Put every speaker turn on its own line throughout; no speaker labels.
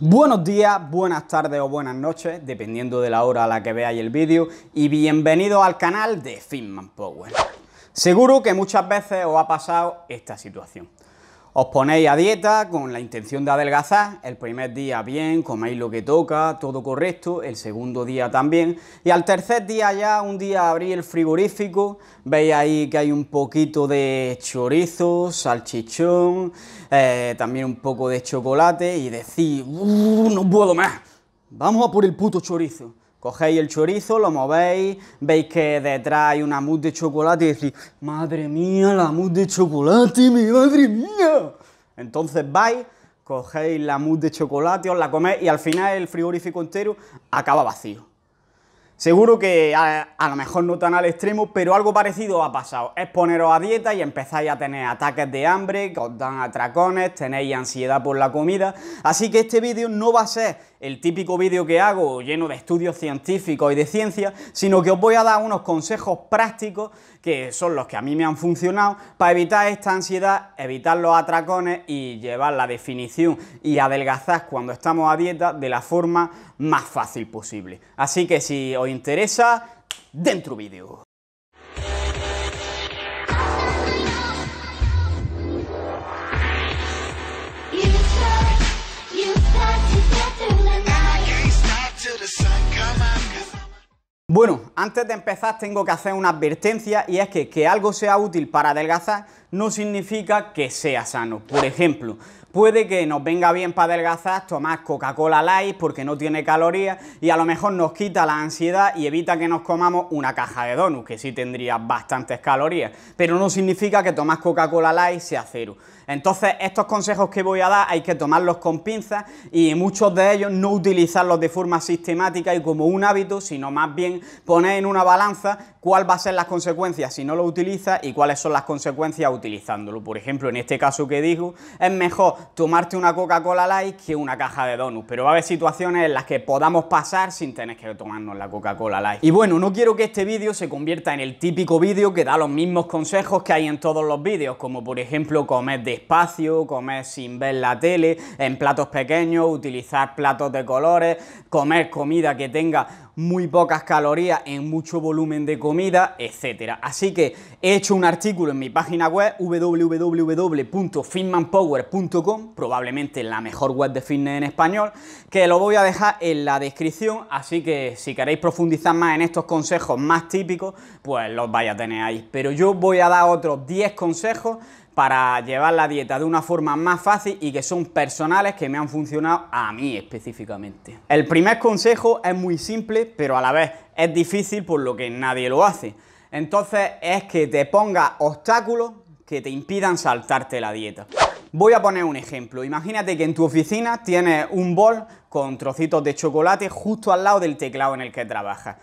Buenos días, buenas tardes o buenas noches, dependiendo de la hora a la que veáis el vídeo, y bienvenido al canal de Finman Power. Seguro que muchas veces os ha pasado esta situación. Os ponéis a dieta con la intención de adelgazar, el primer día bien, coméis lo que toca, todo correcto, el segundo día también, y al tercer día ya, un día abrí el frigorífico, veis ahí que hay un poquito de chorizo, salchichón, eh, también un poco de chocolate, y decís, uh, no puedo más, vamos a por el puto chorizo. Cogéis el chorizo, lo movéis, veis que detrás hay una mousse de chocolate y decís, madre mía, la mousse de chocolate, mi madre mía. Entonces vais, cogéis la mousse de chocolate, os la coméis y al final el frigorífico entero acaba vacío. Seguro que a, lo mejor no tan al extremo, pero algo parecido ha pasado. Es poneros a dieta y empezáis a tener ataques de hambre, que os dan atracones, tenéis ansiedad por la comida. Así que este vídeo no va a ser el típico vídeo que hago lleno de estudios científicos y de ciencia, sino que os voy a dar unos consejos prácticos que son los que a mí me han funcionado para evitar esta ansiedad, evitar los atracones y llevar la definición y adelgazar cuando estamos a dieta de la forma más fácil posible. Así que si os interesa, dentro vídeo. Antes de empezar tengo que hacer una advertencia y es que que algo sea útil para adelgazar no significa que sea sano. Por ejemplo, Puede que nos venga bien para adelgazar tomar Coca-Cola Light porque no tiene calorías y a lo mejor nos quita la ansiedad y evita que nos comamos una caja de donuts, que sí tendría bastantes calorías, pero no significa que tomar Coca-Cola Light sea cero. Entonces, estos consejos que voy a dar hay que tomarlos con pinzas y muchos de ellos no utilizarlos de forma sistemática y como un hábito, sino más bien poner en una balanza cuál va a ser las consecuencias si no lo utilizas y cuáles son las consecuencias utilizándolo. Por ejemplo, en este caso que digo, es mejor tomarte una Coca-Cola Light que una caja de donuts, pero va a haber situaciones en las que podamos pasar sin tener que tomarnos la Coca-Cola Light. Y bueno, no quiero que este vídeo se convierta en el típico vídeo que da los mismos consejos que hay en todos los vídeos, como por ejemplo comer despacio, comer sin ver la tele, en platos pequeños, utilizar platos de colores, comer comida que tenga muy pocas calorías en mucho volumen de comida, etcétera. Así que he hecho un artículo en mi página web www.fitmanpower.com, probablemente la mejor web de fitness en español, que lo voy a dejar en la descripción, así que si queréis profundizar más en estos consejos más típicos, pues los vais a tener ahí. Pero yo voy a dar otros 10 consejos para llevar la dieta de una forma más fácil y que son personales que me han funcionado a mí específicamente. El primer consejo es muy simple, pero a la vez es difícil por lo que nadie lo hace. Entonces es que te pongas obstáculos que te impidan saltarte la dieta. Voy a poner un ejemplo. Imagínate que en tu oficina tienes un bol con trocitos de chocolate justo al lado del teclado en el que trabajas.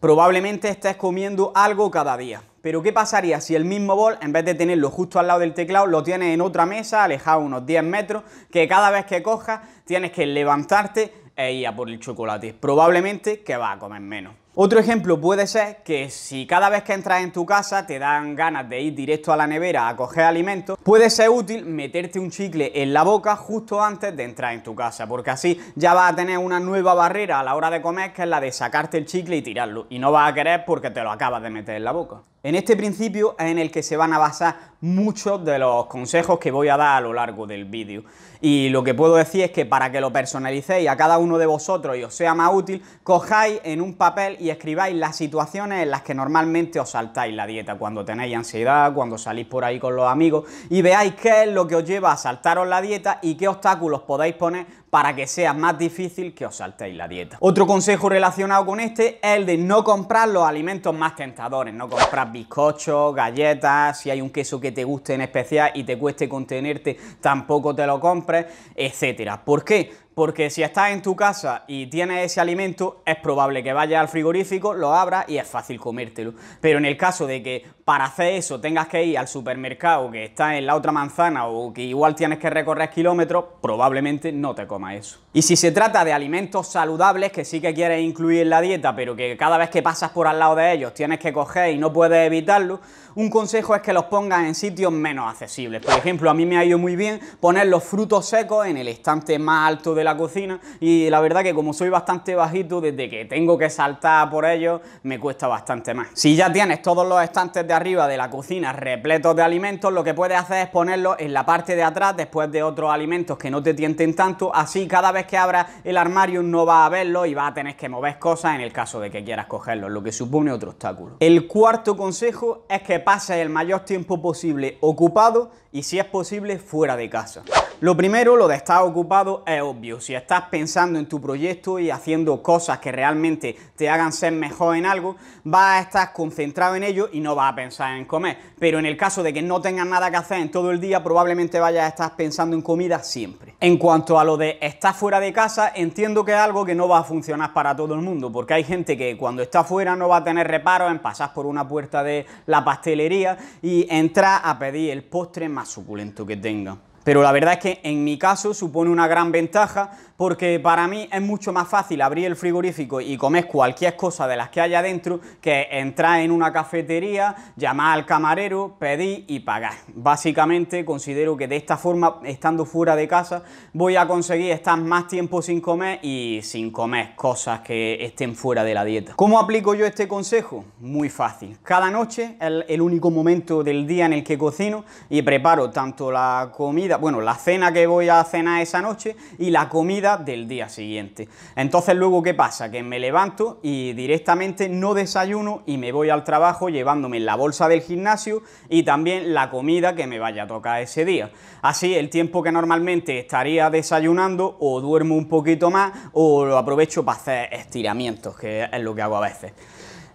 Probablemente estés comiendo algo cada día. Pero ¿qué pasaría si el mismo bol, en vez de tenerlo justo al lado del teclado, lo tienes en otra mesa, alejado unos 10 metros, que cada vez que cojas tienes que levantarte e ir a por el chocolate? Probablemente que va a comer menos. Otro ejemplo puede ser que si cada vez que entras en tu casa te dan ganas de ir directo a la nevera a coger alimentos, puede ser útil meterte un chicle en la boca justo antes de entrar en tu casa, porque así ya vas a tener una nueva barrera a la hora de comer que es la de sacarte el chicle y tirarlo, y no vas a querer porque te lo acabas de meter en la boca en este principio es en el que se van a basar muchos de los consejos que voy a dar a lo largo del vídeo. Y lo que puedo decir es que para que lo personalicéis a cada uno de vosotros y os sea más útil, cojáis en un papel y escribáis las situaciones en las que normalmente os saltáis la dieta, cuando tenéis ansiedad, cuando salís por ahí con los amigos, y veáis qué es lo que os lleva a saltaros la dieta y qué obstáculos podéis poner para que sea más difícil que os saltéis la dieta. Otro consejo relacionado con este es el de no comprar los alimentos más tentadores, no comprar bizcochos, galletas, si hay un queso que te guste en especial y te cueste contenerte, tampoco te lo compres, etcétera. ¿Por qué? porque si estás en tu casa y tienes ese alimento, es probable que vayas al frigorífico, lo abras y es fácil comértelo. Pero en el caso de que para hacer eso tengas que ir al supermercado que está en la otra manzana o que igual tienes que recorrer kilómetros, probablemente no te comas eso. Y si se trata de alimentos saludables que sí que quieres incluir en la dieta, pero que cada vez que pasas por al lado de ellos tienes que coger y no puedes evitarlo, un consejo es que los pongas en sitios menos accesibles. Por ejemplo, a mí me ha ido muy bien poner los frutos secos en el estante más alto de la cocina y la verdad que como soy bastante bajito, desde que tengo que saltar por ello, me cuesta bastante más. Si ya tienes todos los estantes de arriba de la cocina repletos de alimentos, lo que puedes hacer es ponerlos en la parte de atrás después de otros alimentos que no te tienten tanto, así cada vez que abras el armario no va a verlo y va a tener que mover cosas en el caso de que quieras cogerlos, lo que supone otro obstáculo. El cuarto consejo es que pases el mayor tiempo posible ocupado y si es posible fuera de casa. Lo primero, lo de estar ocupado es obvio. Si estás pensando en tu proyecto y haciendo cosas que realmente te hagan ser mejor en algo, vas a estar concentrado en ello y no vas a pensar en comer. Pero en el caso de que no tengas nada que hacer en todo el día, probablemente vayas a estar pensando en comida siempre. En cuanto a lo de estar fuera de casa, entiendo que es algo que no va a funcionar para todo el mundo, porque hay gente que cuando está fuera no va a tener reparos en pasar por una puerta de la pastelería y entrar a pedir el postre más suculento que tenga. Pero la verdad es que en mi caso supone una gran ventaja porque para mí es mucho más fácil abrir el frigorífico y comer cualquier cosa de las que haya dentro que entrar en una cafetería, llamar al camarero, pedir y pagar. Básicamente considero que de esta forma, estando fuera de casa, voy a conseguir estar más tiempo sin comer y sin comer cosas que estén fuera de la dieta. ¿Cómo aplico yo este consejo? Muy fácil. Cada noche es el único momento del día en el que cocino y preparo tanto la comida, bueno, la cena que voy a cenar esa noche y la comida del día siguiente. Entonces luego, ¿qué pasa? Que me levanto y directamente no desayuno y me voy al trabajo llevándome la bolsa del gimnasio y también la comida que me vaya a tocar ese día. Así el tiempo que normalmente estaría desayunando o duermo un poquito más o lo aprovecho para hacer estiramientos, que es lo que hago a veces.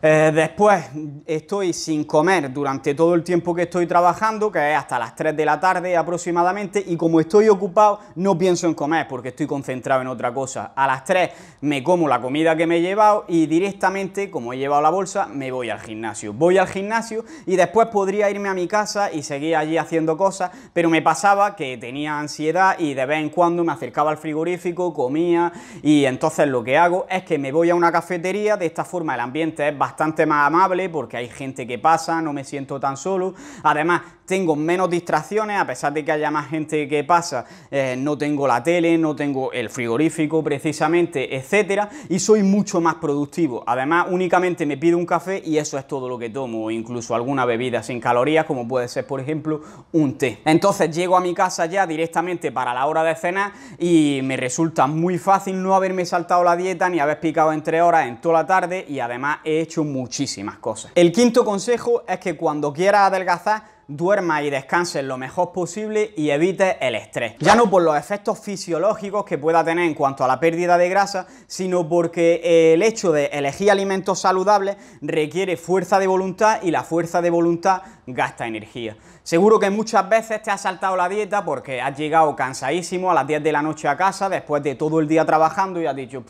Eh, después estoy sin comer durante todo el tiempo que estoy trabajando, que es hasta las 3 de la tarde aproximadamente, y como estoy ocupado no pienso en comer porque estoy concentrado en otra cosa. A las 3 me como la comida que me he llevado y directamente, como he llevado la bolsa, me voy al gimnasio. Voy al gimnasio y después podría irme a mi casa y seguir allí haciendo cosas, pero me pasaba que tenía ansiedad y de vez en cuando me acercaba al frigorífico, comía y entonces lo que hago es que me voy a una cafetería, de esta forma el ambiente es bastante bastante más amable porque hay gente que pasa, no me siento tan solo. Además, tengo menos distracciones, a pesar de que haya más gente que pasa, eh, no tengo la tele, no tengo el frigorífico precisamente, etcétera, y soy mucho más productivo. Además, únicamente me pido un café y eso es todo lo que tomo, incluso alguna bebida sin calorías, como puede ser, por ejemplo, un té. Entonces, llego a mi casa ya directamente para la hora de cena y me resulta muy fácil no haberme saltado la dieta ni haber picado entre horas en toda la tarde y además he hecho muchísimas cosas. El quinto consejo es que cuando quieras adelgazar, duerma y descanses lo mejor posible y evite el estrés. Ya no por los efectos fisiológicos que pueda tener en cuanto a la pérdida de grasa, sino porque el hecho de elegir alimentos saludables requiere fuerza de voluntad y la fuerza de voluntad gasta energía. Seguro que muchas veces te has saltado la dieta porque has llegado cansadísimo a las 10 de la noche a casa después de todo el día trabajando y has dicho,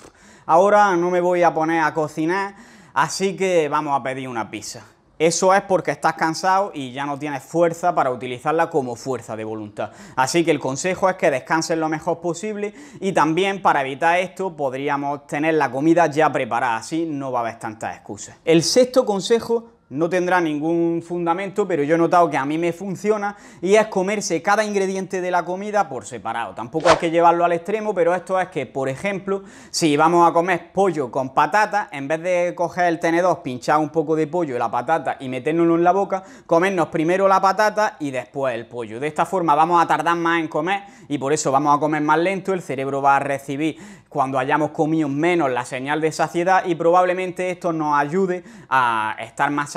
ahora no me voy a poner a cocinar Así que vamos a pedir una pizza. Eso es porque estás cansado y ya no tienes fuerza para utilizarla como fuerza de voluntad. Así que el consejo es que descanses lo mejor posible y también para evitar esto podríamos tener la comida ya preparada, así no va a haber tantas excusas. El sexto consejo no tendrá ningún fundamento, pero yo he notado que a mí me funciona y es comerse cada ingrediente de la comida por separado. Tampoco hay que llevarlo al extremo, pero esto es que, por ejemplo, si vamos a comer pollo con patata, en vez de coger el tenedor, pinchar un poco de pollo y la patata y metérnoslo en la boca, comernos primero la patata y después el pollo. De esta forma vamos a tardar más en comer y por eso vamos a comer más lento, el cerebro va a recibir cuando hayamos comido menos la señal de saciedad y probablemente esto nos ayude a estar más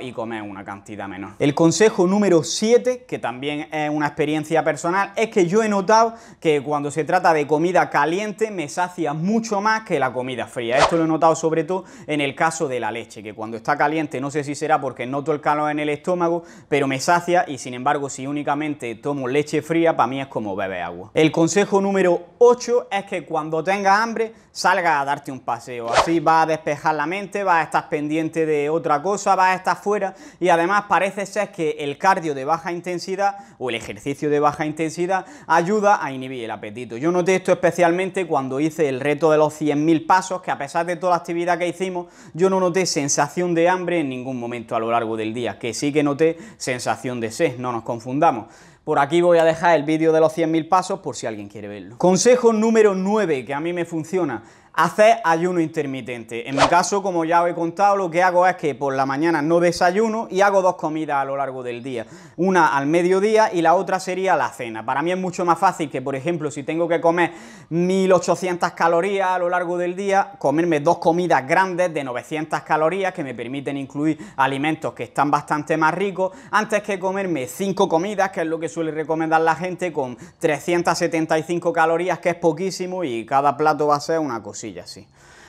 y comer una cantidad menor. El consejo número 7, que también es una experiencia personal, es que yo he notado que cuando se trata de comida caliente me sacia mucho más que la comida fría. Esto lo he notado sobre todo en el caso de la leche, que cuando está caliente no sé si será porque noto el calor en el estómago, pero me sacia y sin embargo si únicamente tomo leche fría para mí es como beber agua. El consejo número 8 es que cuando tenga hambre salga a darte un paseo, así va a despejar la mente, va a estar pendiente de otra cosa, vas está fuera y además parece ser que el cardio de baja intensidad o el ejercicio de baja intensidad ayuda a inhibir el apetito. Yo noté esto especialmente cuando hice el reto de los 100.000 pasos, que a pesar de toda la actividad que hicimos, yo no noté sensación de hambre en ningún momento a lo largo del día, que sí que noté sensación de sed, no nos confundamos. Por aquí voy a dejar el vídeo de los 100.000 pasos por si alguien quiere verlo. Consejo número 9 que a mí me funciona hacer ayuno intermitente. En mi caso, como ya os he contado, lo que hago es que por la mañana no desayuno y hago dos comidas a lo largo del día. Una al mediodía y la otra sería la cena. Para mí es mucho más fácil que, por ejemplo, si tengo que comer 1800 calorías a lo largo del día, comerme dos comidas grandes de 900 calorías que me permiten incluir alimentos que están bastante más ricos, antes que comerme cinco comidas, que es lo que suele recomendar la gente, con 375 calorías, que es poquísimo y cada plato va a ser una cosa.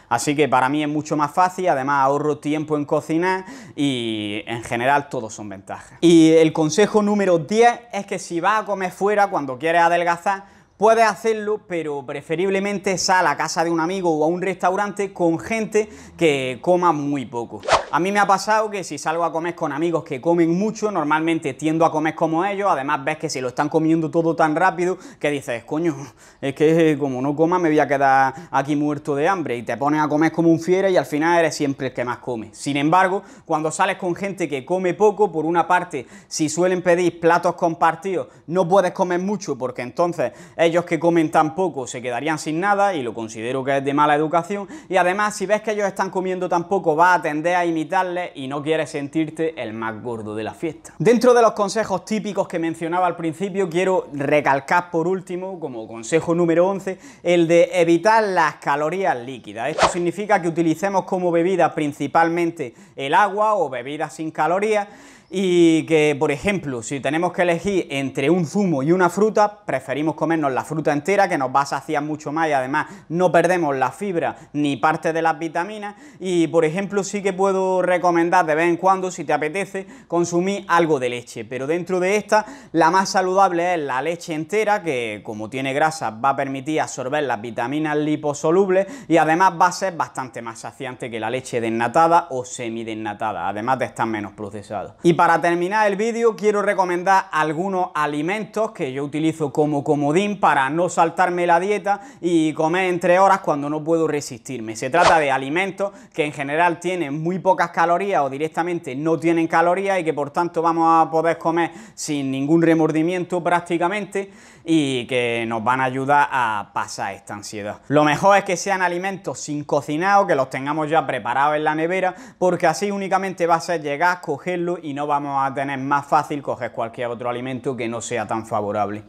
Así que para mí es mucho más fácil, además ahorro tiempo en cocinar y en general todos son ventajas. Y el consejo número 10 es que si vas a comer fuera cuando quieres adelgazar, Puedes hacerlo, pero preferiblemente sal a casa de un amigo o a un restaurante con gente que coma muy poco. A mí me ha pasado que si salgo a comer con amigos que comen mucho, normalmente tiendo a comer como ellos, además ves que se lo están comiendo todo tan rápido que dices, coño, es que como no coma me voy a quedar aquí muerto de hambre y te pones a comer como un fiera y al final eres siempre el que más come. Sin embargo, cuando sales con gente que come poco, por una parte, si suelen pedir platos compartidos, no puedes comer mucho porque entonces ellos que comen tan poco se quedarían sin nada y lo considero que es de mala educación y además si ves que ellos están comiendo tan poco va a tender a imitarles y no quieres sentirte el más gordo de la fiesta. Dentro de los consejos típicos que mencionaba al principio quiero recalcar por último como consejo número 11 el de evitar las calorías líquidas. Esto significa que utilicemos como bebida principalmente el agua o bebidas sin calorías y que, por ejemplo, si tenemos que elegir entre un zumo y una fruta, preferimos comernos la fruta entera, que nos va a saciar mucho más y además no perdemos la fibra ni parte de las vitaminas. Y, por ejemplo, sí que puedo recomendar de vez en cuando, si te apetece, consumir algo de leche. Pero dentro de esta, la más saludable es la leche entera, que como tiene grasa va a permitir absorber las vitaminas liposolubles y además va a ser bastante más saciante que la leche desnatada o semidesnatada, además de estar menos procesada para terminar el vídeo quiero recomendar algunos alimentos que yo utilizo como comodín para no saltarme la dieta y comer entre horas cuando no puedo resistirme. Se trata de alimentos que en general tienen muy pocas calorías o directamente no tienen calorías y que por tanto vamos a poder comer sin ningún remordimiento prácticamente y que nos van a ayudar a pasar esta ansiedad. Lo mejor es que sean alimentos sin cocinado, que los tengamos ya preparados en la nevera, porque así únicamente va a ser llegar, cogerlos y no vamos a tener más fácil coger cualquier otro alimento que no sea tan favorable.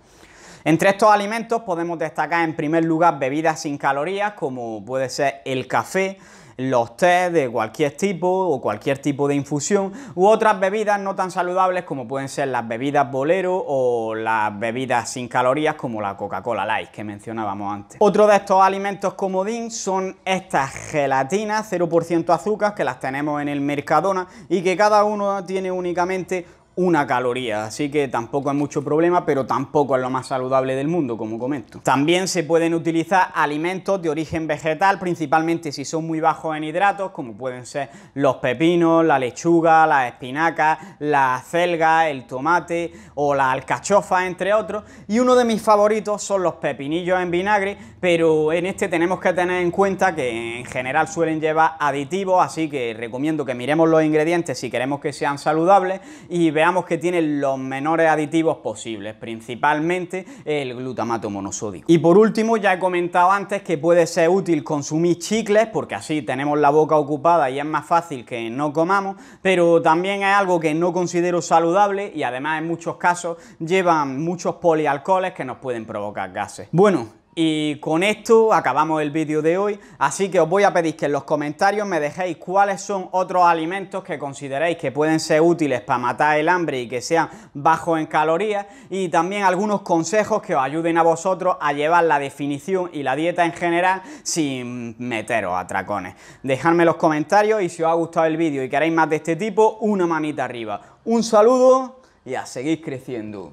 Entre estos alimentos podemos destacar en primer lugar bebidas sin calorías como puede ser el café, los tés de cualquier tipo o cualquier tipo de infusión u otras bebidas no tan saludables como pueden ser las bebidas bolero o las bebidas sin calorías como la Coca-Cola Light que mencionábamos antes. Otro de estos alimentos comodín son estas gelatinas 0% azúcar que las tenemos en el Mercadona y que cada uno tiene únicamente una caloría, así que tampoco hay mucho problema, pero tampoco es lo más saludable del mundo, como comento. También se pueden utilizar alimentos de origen vegetal, principalmente si son muy bajos en hidratos, como pueden ser los pepinos, la lechuga, las espinacas, la celga, el tomate o la alcachofa, entre otros. Y uno de mis favoritos son los pepinillos en vinagre, pero en este tenemos que tener en cuenta que en general suelen llevar aditivos, así que recomiendo que miremos los ingredientes si queremos que sean saludables y veamos que tiene los menores aditivos posibles, principalmente el glutamato monosódico. Y por último, ya he comentado antes que puede ser útil consumir chicles, porque así tenemos la boca ocupada y es más fácil que no comamos, pero también es algo que no considero saludable y además en muchos casos llevan muchos polialcoholes que nos pueden provocar gases. Bueno, y con esto acabamos el vídeo de hoy, así que os voy a pedir que en los comentarios me dejéis cuáles son otros alimentos que consideréis que pueden ser útiles para matar el hambre y que sean bajos en calorías y también algunos consejos que os ayuden a vosotros a llevar la definición y la dieta en general sin meteros a tracones. Dejadme los comentarios y si os ha gustado el vídeo y queréis más de este tipo, una manita arriba. Un saludo y a seguir creciendo